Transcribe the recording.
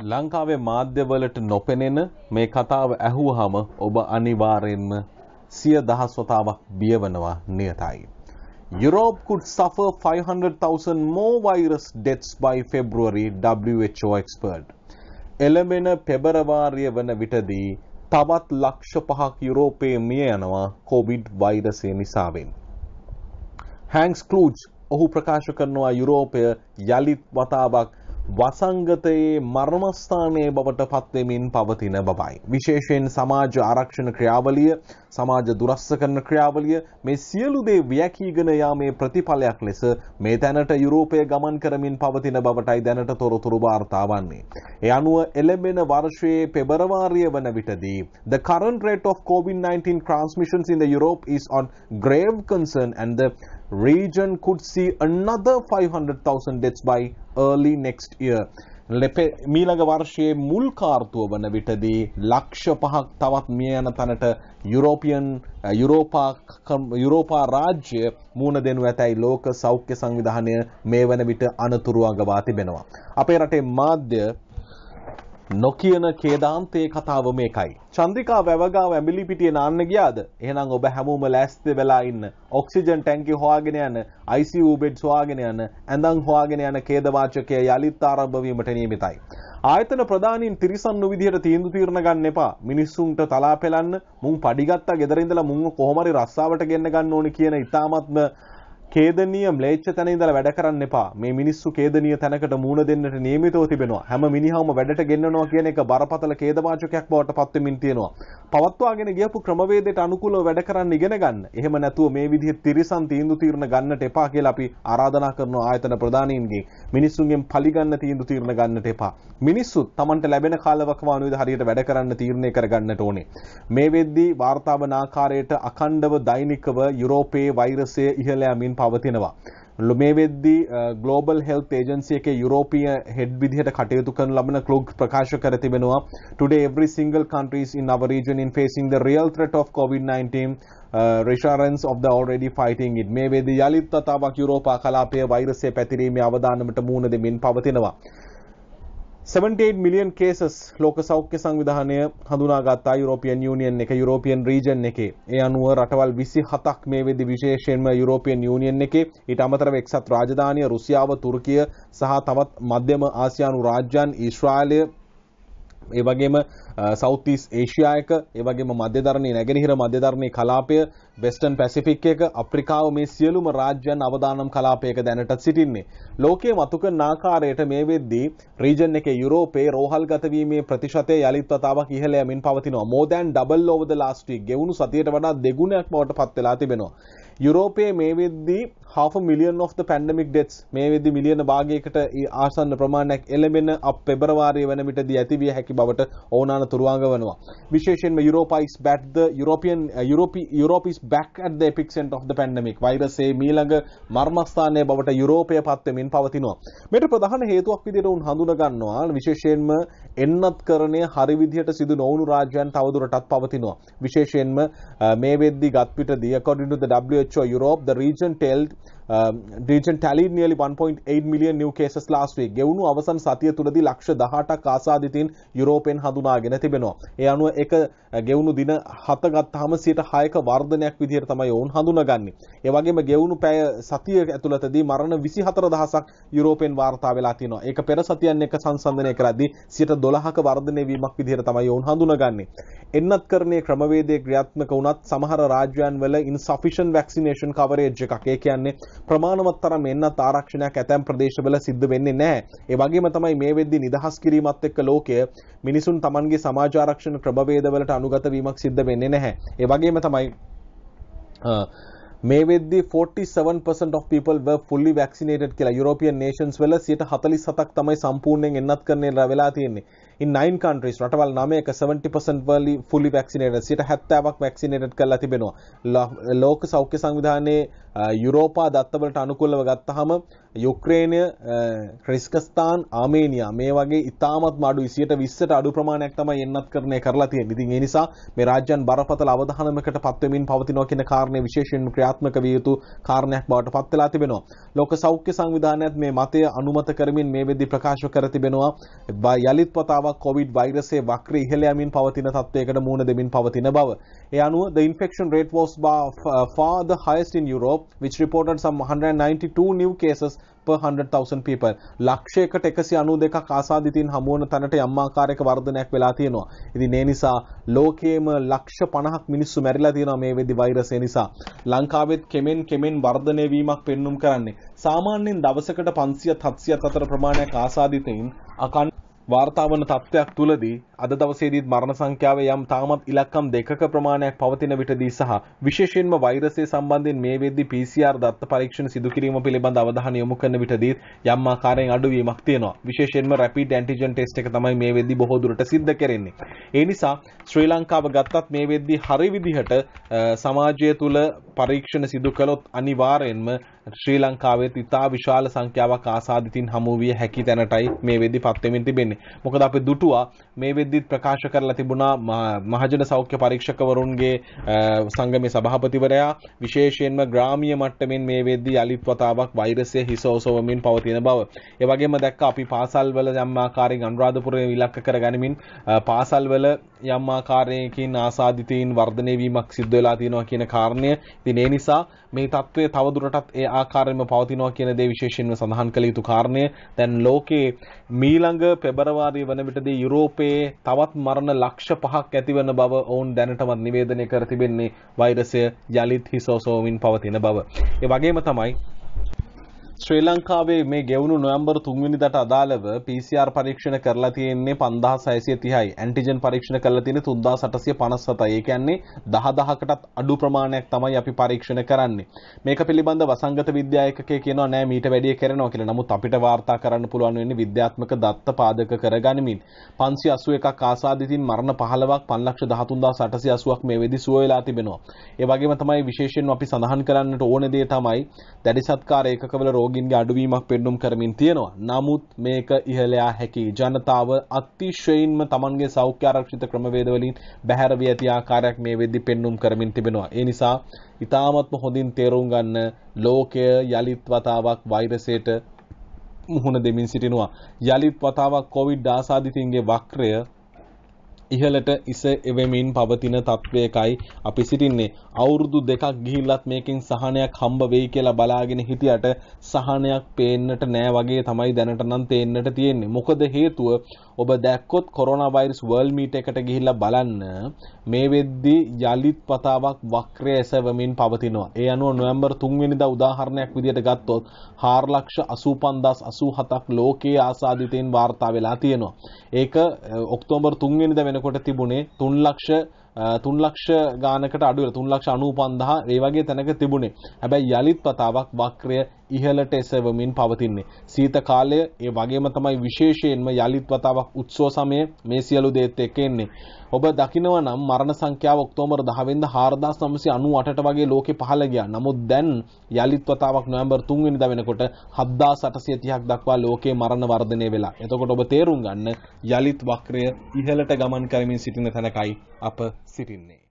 ලංකාවේ මාධ්‍යවලට නොපෙනෙන මේ කතාව ඇහුවහම ඔබ අනිවාර්යෙන්ම සිය දහස් වතාවක් බියවනවා නියතයි. Europe could suffer 500,000 more virus deaths by February, WHO expert. එළඹෙන පෙබරවාරිය වන විටදී තවත් ලක්ෂ පහක් යුරෝපයේ මිය යනවා කොවිඩ් වෛරසය නිසාවෙන්. හැන්ක්ස් කලූජ් ඔහු ප්‍රකාශ කරනවා යුරෝපය යළිත් වතාවක් වසංගතයේ මර්මස්ථානයේ බවට පත්වෙමින් පවතින බවයි. විශේෂයෙන් සමාජ ආරක්ෂණ ක්‍රියාවලිය සමාජ දුරස්ස කරන ක්‍රියාවලිය මේ සියලු දේ ව්‍යැකීගෙන යාමේ ප්‍රතිඵලයක් ලෙස මේ තැනට යුරෝපය ගමන් කරමින් පවතින බවටයි දැනට තොරතුරු වාර්තා වන්නේ. ඒ අනුව එළඹෙන වර්ෂයේ පෙබරවාරිය වන විටදී the current rate of COVID-19 transmissions in the Europe is on grave concern and the region could see another 500,000 deaths by early next year. මීළඟ වර්ෂයේ මුල් කාර්තුව වන විටදී ලක්ෂ පහක් තවත් මිය යන තැනට යුරෝපියන් යුරෝපා රාජ්‍ය මූුණ දෙනු ඇතැයි ලෝක සෞඛ්‍ය සංවිධානය මේ වන විට අනතුරුවගවා තිබෙනවා. අපේ රටේ මාධ්‍ය නොකියන කේදාන්තයේ කතාව මේකයි. චන්ද්‍රිකා වැවගාව ඇඹිලි පිටියේ නාන්න ගියාද? එහෙනම් ඔබ හැමෝම ලෑස්ති වෙලා ඉන්න. ඔක්සිජන් ටැංකිය හොයාගෙන යන, ICU බෙඩ්ස් හොයාගෙන යන, ඇඳන් හොයාගෙන යන ඛේදවාචකය යලිත් ආරම්භ වීමට නියමිතයි. ආයතන ප්‍රධානීන් තිරිසන් විදිහට තීන්දුව තීරණ ගන්න එපා. මිනිස්සුන්ට තලා පෙලන්න, මුන් පඩිගත්තා ගෙදර ඉඳලා මුන් කොහොම හරි රස්සාවට ගෙන්න ගන්න ඕනේ කියන ඊ타මත්ම කේදනීය ම්ලේච්ඡ තැන ඉඳලා වැඩ කරන්න එපා. මේ මිනිස්සු කේදනීය තැනකට මූණ දෙන්නට නියමිතව තිබෙනවා. හැම මිනිහවම වැඩට ගෙන්නනවා කියන එක බරපතල ඛේදවාචකයක් බවට පත් වෙමින් තියෙනවා. පවත්වාගෙන ගියපු ක්‍රමවේදයට අනුකූලව වැඩ කරන්න ඉගෙන ගන්න. එහෙම නැතුව මේ විදිහේ තිරිසන් තීන්දුව తీරන ගන්නට එපා කියලා අපි ආරාධනා කරනවා ආයතන ප්‍රධානීන්ගෙන්. මිනිස්සුන්ගෙන් පලිගන්න තීන්දුව తీරන ගන්නට එපා. මිනිස්සු Tamanට ලැබෙන කාලවකවානුව විදිහට හරියට වැඩ කරන්න තීරණය කරගන්නට ඕනේ. මේ වෙද්දී වාර්තා වන ආකාරයට අඛණ්ඩව දෛනිකව යුරෝපයේ වෛරසය ඉහළ යමින් පවතිනවා. මේ වෙද්දී ගලෝබල් හෙල් ඒජන්සිය එක යුරෝපිය හෙඩ් විදිහට කටයුතු කරන ලබන කලොග් ප්‍රකාශ කර තිබෙනවා today every single countries in our region in facing the real threat of covid-19 uh, resurgence of the already fighting it මේ වෙද්දී යලිත් වතාවක් යුරෝපා කලාපයේ වෛරසය පැතිරීමේ අවදානමට මුහුණ දෙමින් පවතිනවා 78 මිලියන් කේසස් ලෝක සෞඛ්‍ය සංවිධානය හඳුනාගත්තා යුරෝපියන් යුනියන් එක යුරෝපියන් රීජන් එකේ. ඒ අනුව රටවල් 27ක් මේ වෙද්දි විශේෂයෙන්ම යුරෝපියන් යුනියන් එකේ ඊට අමතරව එක්සත් රාජධානිය රුසියාව, තුර්කිය සහ තවත් මධ්‍යම ආසියානු රාජ්‍යයන් ඊශ්‍රායලය ඒ වගේම සෞතිස් ඒෂයායක ඒ වගේම මධ්‍යධරණය නැගෙනහිර මධ්‍යධරණය කලාපය වෙස්ටන් පැසිෆික් එක අප්‍රිකාව මේ සියලුම රාජ්‍යයන් අවදානම් කලාපයක දැනට සිටින්නේ. ලෝකයේ මතුකරන ආකාරයට මේ වෙද්දී රීජන් එකේ යුරෝපයේ රෝහල් ගතවීමේ ප්‍රතිශතය යලිත් වතාවක් ඉහළ යමින් පවතිනවා. more than double over the last week ගෙවුණු සතියට වඩා දෙගුණයක් බවට පත් වෙලා තිබෙනවා. යුරෝපයේ මේ වෙද්දී half a million of the pandemic deaths මේ වෙද්දී මිලියන භාගයකට ආසන්න ප්‍රමාණයක් එළඹෙන අප පෙබරවාරි වන විටදී ඇතිවිය හැකි බවට ඕනෑන තුරුවාඟ වෙනවා. විශේෂයෙන්ම Europe is but the European Europe Europe is back at the epicenter of the pandemic. වෛරසයේ මීළඟ මර්මස්ථානය බවට යුරෝපය පත්වෙමින් පවතිනවා. මෙට ප්‍රධාන හේතුවක් විදිහට උන් හඳුනගන්නවා විශේෂයෙන්ම එන්නත්කරණය හරි විදිහට සිදු නොවුණු රාජ්‍යයන් තවදුරටත් පවතිනවා. විශේෂයෙන්ම මේ වෙද්දී ගත්පිටදී according to the WHO Europe the region told region tally nearly 1.8 million new cases last week. ගෙවුණු අවසන් සතිය තුලදී ලක්ෂ 18ක් ආසාදිතින් යුරෝපෙන් හඳුනාගෙන තිබෙනවා. ඒ අනුව එක ගෙවුණු දින 7 ගත්තාම 106ක වර්ධනයක් විදිහට තමයි ඔවුන් හඳුනාගන්නේ. ඒ වගේම ගෙවුණු පැය සතිය ඇතුළතදී මරණ 24000ක් යුරෝපෙන් වාර්තා වෙලා තියෙනවා. ඒක පෙර සතියන් එක්ක සංසන්දනය කරද්දී 112ක වර්ධනය වීමක් විදිහට තමයි ඔවුන් හඳුනාගන්නේ. එන්නත් කරන්නේ ක්‍රමවේදයේ ක්‍රියාත්මක වුණත් සමහර රාජ්‍යයන් වල insufficient vaccination coverage එකක්. ඒ කියන්නේ ප්‍රමාණවත් තරම් එන්නත් ආරක්ෂණයක් ඇතැම් ප්‍රදේශවල සිද්ධ වෙන්නේ නැහැ. ඒ වගේම තමයි මේ වෙද්දී නිදහස් කිරීමත් එක්ක ලෝකය මිනිසුන් Tamanගේ සමාජ ආරක්ෂණ ක්‍රමවේදවලට අනුගත වීමක් සිද්ධ වෙන්නේ නැහැ. ඒ වගේම තමයි මේ වෙද්දි 47% of people were fully vaccinated කියලා යුරෝපියන් නේෂන්ස් වල 47ක් තමයි සම්පූර්ණයෙන් එන්නත් කරන්නේ වෙලා තියෙන්නේ. in 9 countries රටවල් 9ක 70% were fully vaccinated 70ක් vaccinated කරලා තිබෙනවා. ලෝක සෞඛ්‍ය සංවිධානයේ යුරෝපා දත්තවලට අනුකුල්ලව ගත්තහම යුක්‍රේණය ක්‍රිස්කස්ථාන් ආමේනියා මේ වගේ ඉතාමත් මාඩු විසියට විස්සට අඩු ප්‍රමාණයක් තමයි එන්නත් කරණය කරලා තියෙන ඉතින් ඒ නිසා මේ රාජ්‍යන් බරපතල අවධානමකට පත්වෙමින් පවතිනවා කියන කාරණය විශේෂයෙන් ක්‍රියාත්මක විය යුතු කාරණයක් බවට පත් වෙලා තිබෙනවා ලෝක සෞඛ්‍ය සංවිධානයත් මේ මතය අනුමත කරමින් මේ වෙද්දී ප්‍රකාශ කර තිබෙනවා යලිත් වතාවක් කොවිඩ් වෛරසයේ වක්‍ර ඉහළ යමින් පවතින තත්වයකට මුහුණ දෙමින් පවතින බව ඒ අනුව the infection rate was by far the highest in Europe which reported some 192 new cases per 100,000 people. ලක්ෂයකට 192ක් ආසාදිතින් හමු වන තැනට යම් ආකාරයක වර්ධනයක් වෙලා තියෙනවා. ඉතින් ඒ නිසා ලෝකයේම ලක්ෂ 50ක් මිනිස්සු මැරිලා තියෙනවා මේ වෙදි වෛරසය නිසා. ලංකාවෙත් කෙමෙන් කෙමෙන් වර්ධනය වීමක් පෙන්눔 කරන්නේ. සාමාන්‍යයෙන් දවසකට 500 700 අතර ප්‍රමාණයක් ආසාදිතයින් අකන් වාර්තාාවන තත්ත්වයක් තුළදී අද දවසේදීත් මරණ සංඛ්‍යාව යම් තාමත් ඉලක්කම් දෙකක ප්‍රමාණයක් පවතින විටදී සහ විශේෂයෙන්ම වෛරසය සම්බන්ධයෙන් මේ වෙද්දී PCR දත්ත පරීක්ෂණ සිදු කිරීම පිළිබඳ අවධානය යොමු කරන විටදීත් යම් ආකාරයෙන් අඩුවීමක් තියෙනවා. විශේෂයෙන්ම rapid antigen test එක තමයි මේ වෙද්දී බොහෝ දුරට සිද්ධ කරන්නේ. ඒ නිසා ශ්‍රී ලංකාව ගත්තත් මේ වෙද්දී හරි විදිහට සමාජය තුළ පරීක්ෂණ සිදු කළොත් අනිවාර්යෙන්ම ශ්‍රී ලංකාවේත් ඉතා විශාල සංඛ්‍යාවක් ආසාදිතින් හමු විය හැකි තැනටයි මේ වෙද්දි පත් වෙමින් තිබෙන්නේ. මොකද අපි දුටුවා මේ වෙද්දිත් ප්‍රකාශ කරලා තිබුණා මහජන සෞඛ්‍ය පරීක්ෂකවරුන්ගේ සංගමේ සභාපතිවරයා විශේෂයෙන්ම ග්‍රාමීය මට්ටමින් මේ වෙද්දි යලිත් වතාවක් වෛරසය හිස ඔසවමින් පවතින බව. ඒ වගේම දැක්ක අපි පාසල්වල යම් ආකාරයෙන් අනුරාධපුරයේ ඉලක්ක කරගනිමින් පාසල්වල යම් ආකාරයකින් ආසාදිතීන් වර්ධනය වීමක් සිද්ධ වෙලා තියෙනවා කියන කාරණය. ඉතින් ඒ නිසා මේ தત્ත්වය තවදුරටත් ඒ ආකාරයෙන්ම පවතිනවා කියන දේ විශේෂයෙන්ම සඳහන් කළ යුතු කාරණය. දැන් ලෝකයේ මීළඟ පෙබරවාරි වන විටදී යුරෝපයේ තවත් මරණ ලක්ෂ 5ක් ඇතිවන බව ඔවුන් දැනටමත් නිවේදනය කර තිබෙන්නේ වෛරසය යලිත් හිසෝසෝමින් පවතින බව. ඒ වගේම තමයි ශ්‍රී ලංකාවේ මේ ගෙවුණු නොවැම්බර් තුන්වෙනිදට අදාළව PCR පරීක්ෂණ කරලා තියෙන්නේ 5630යි. ඇන්ටිජන් පරීක්ෂණ කරලා තියෙන්නේ 3857යි. ඒ කියන්නේ 10000කටත් අඩු ප්‍රමාණයක් තමයි අපි පරීක්ෂණ කරන්නේ. මේක පිළිබඳව වසංගත විද්‍යා ඒකකයේ කියනවා නෑ මීට වැඩිය කරනවා කියලා. නමුත් අපිට වාර්තා කරන්න පුළුවන් වෙන්නේ විද්‍යාත්මක දත්ත පාදක කරගනිමින් 581ක් ආසාදිතින් මරණ 15ක් 513880ක් මේ වෙදි සුව වෙලා තිබෙනවා. ඒ වගේම තමයි විශේෂයෙන් අපි සඳහන් කරන්නට ඕන දේ තමයි දැඩි සත්කාර ඒකකවල රෝගී නියෝගින්ගේ අඩුවීමක් පෙන්නුම් කරමින් තියෙනවා. නමුත් මේක ඉහළයා හැකි ජනතාව අතිශයින්ම තමන්ගේ සෞඛ්‍ය ආරක්ෂිත ක්‍රමවේදවලින් බැහැර වී ඇති ආකාරයක් මේ වෙද්දී පෙන්නුම් කරමින් තිබෙනවා. ඒ නිසා ඉතාමත්ම හොඳින් තේරුම් ගන්න ලෝකය යලිත් වතාවක් වෛරසයට මුහුණ දෙමින් සිටිනවා. යළිත් වතාවක් කොවිඩ් ආසාධිතයින්ගේ වක්‍රය ඉහලට ඉස එවමින් පවතින තත්ත්වයකයි අපි සිටින්නේ අවුරුදු දෙකක් ගිහිල්ලත් මේකෙන් සහනයක් හම්බ වෙයි කියලා බලාගෙන හිටියට සහනයක් පේන්නට නෑ වගේ තමයි දැනට නම් තේන්නට තියෙන්නේ මොකද හේතුව ඔබ දැක්කොත් කොරෝනා වෛරස් වර්ල්ඩ් මීට් එකට ගිහිල්ලා බලන්න මේ වෙද්දී යලිත් පතාවක් වක්‍රය එසවමින් පවතිනවා ඒ අනුව නොවැම්බර් 3 වෙනිදා උදාහරණයක් විදිහට ගත්තොත් 4 ලක්ෂ 85087ක් ලෝකයේ ආසාදිතයින් වාර්තා වෙලා තියෙනවා ඒක ඔක්තෝබර් 3 වෙනිදා වෙන වෙනකොට තිබුණේ 3 ලක්ෂ තුන් ලක්ෂ ගානකට අඩුව තුන් ලක්ෂ අනූ පන්දහා ඒ වගේ තැනක තිබුණේ හැබැයි යළිත් පතාවක් වක්‍රය ඉහලට එසවමින් පවතින්නේ. සීත කාලය ඒ වගේම තමයි විශේෂයෙන්ම යළිත් වතාවක් උත්සෝ සමය මේ සියලු දේත් එක්ක එන්නේ. ඔබ දකිනව නම් මරණ සංඛ්‍යාව ඔක්තෝබර් 10 වෙනිදා 4998ට වගේ ලෝකේ පහළ ගියා. නමුත් දැන් යළිත් වතාවක් නොවැම්බර් 3 වෙනිදා වෙනකොට 7830ක් දක්වා ලෝකේ මරණ වර්ධනය වෙලා. එතකොට ඔබ තේරුම් ගන්න යළිත් වක්‍රය ඉහළට ගමන් ගමන් කරමින් සිටින තැනකයි අප සිටින්නේ.